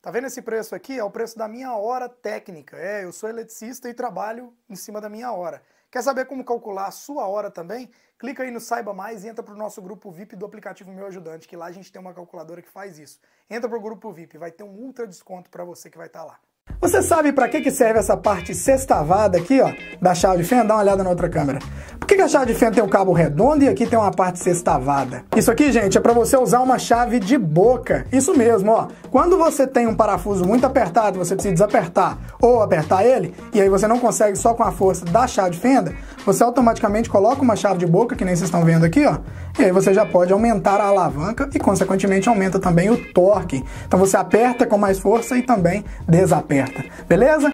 Tá vendo esse preço aqui? É o preço da minha hora técnica. É, eu sou eletricista e trabalho em cima da minha hora. Quer saber como calcular a sua hora também? Clica aí no Saiba Mais e entra para o nosso grupo VIP do aplicativo Meu Ajudante, que lá a gente tem uma calculadora que faz isso. Entra para o grupo VIP, vai ter um ultra desconto para você que vai estar tá lá. Você sabe para que, que serve essa parte sextavada aqui, ó, da chave de fenda? Dá uma olhada na outra câmera. Por que, que a chave de fenda tem um cabo redondo e aqui tem uma parte sextavada? Isso aqui, gente, é para você usar uma chave de boca. Isso mesmo, ó. Quando você tem um parafuso muito apertado, você precisa desapertar ou apertar ele, e aí você não consegue só com a força da chave de fenda, você automaticamente coloca uma chave de boca, que nem vocês estão vendo aqui, ó, e aí você já pode aumentar a alavanca e, consequentemente, aumenta também o torque. Então você aperta com mais força e também desaperta, beleza?